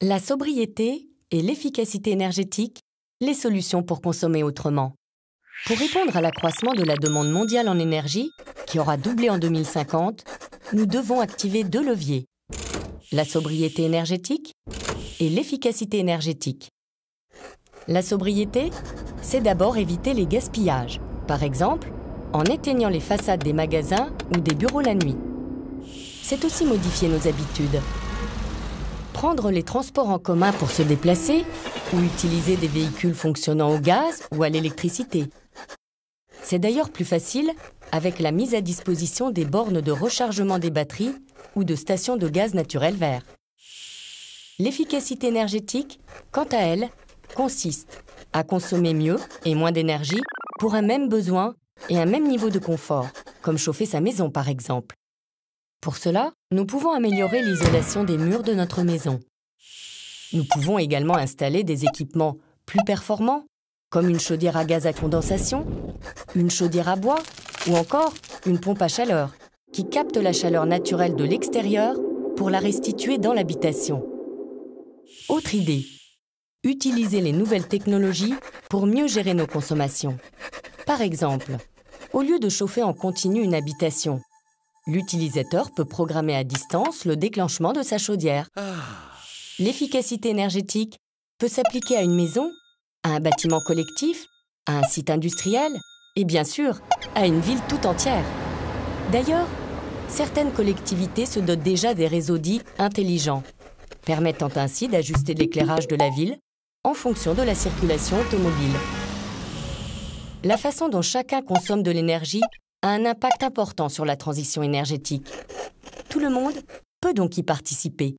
La sobriété et l'efficacité énergétique, les solutions pour consommer autrement. Pour répondre à l'accroissement de la demande mondiale en énergie, qui aura doublé en 2050, nous devons activer deux leviers. La sobriété énergétique et l'efficacité énergétique. La sobriété, c'est d'abord éviter les gaspillages, par exemple en éteignant les façades des magasins ou des bureaux la nuit. C'est aussi modifier nos habitudes Prendre les transports en commun pour se déplacer ou utiliser des véhicules fonctionnant au gaz ou à l'électricité. C'est d'ailleurs plus facile avec la mise à disposition des bornes de rechargement des batteries ou de stations de gaz naturel vert. L'efficacité énergétique, quant à elle, consiste à consommer mieux et moins d'énergie pour un même besoin et un même niveau de confort, comme chauffer sa maison par exemple. Pour cela, nous pouvons améliorer l'isolation des murs de notre maison. Nous pouvons également installer des équipements plus performants, comme une chaudière à gaz à condensation, une chaudière à bois ou encore une pompe à chaleur, qui capte la chaleur naturelle de l'extérieur pour la restituer dans l'habitation. Autre idée, utiliser les nouvelles technologies pour mieux gérer nos consommations. Par exemple, au lieu de chauffer en continu une habitation, L'utilisateur peut programmer à distance le déclenchement de sa chaudière. Ah. L'efficacité énergétique peut s'appliquer à une maison, à un bâtiment collectif, à un site industriel et bien sûr à une ville tout entière. D'ailleurs, certaines collectivités se dotent déjà des réseaux dits intelligents, permettant ainsi d'ajuster l'éclairage de la ville en fonction de la circulation automobile. La façon dont chacun consomme de l'énergie a un impact important sur la transition énergétique. Tout le monde peut donc y participer.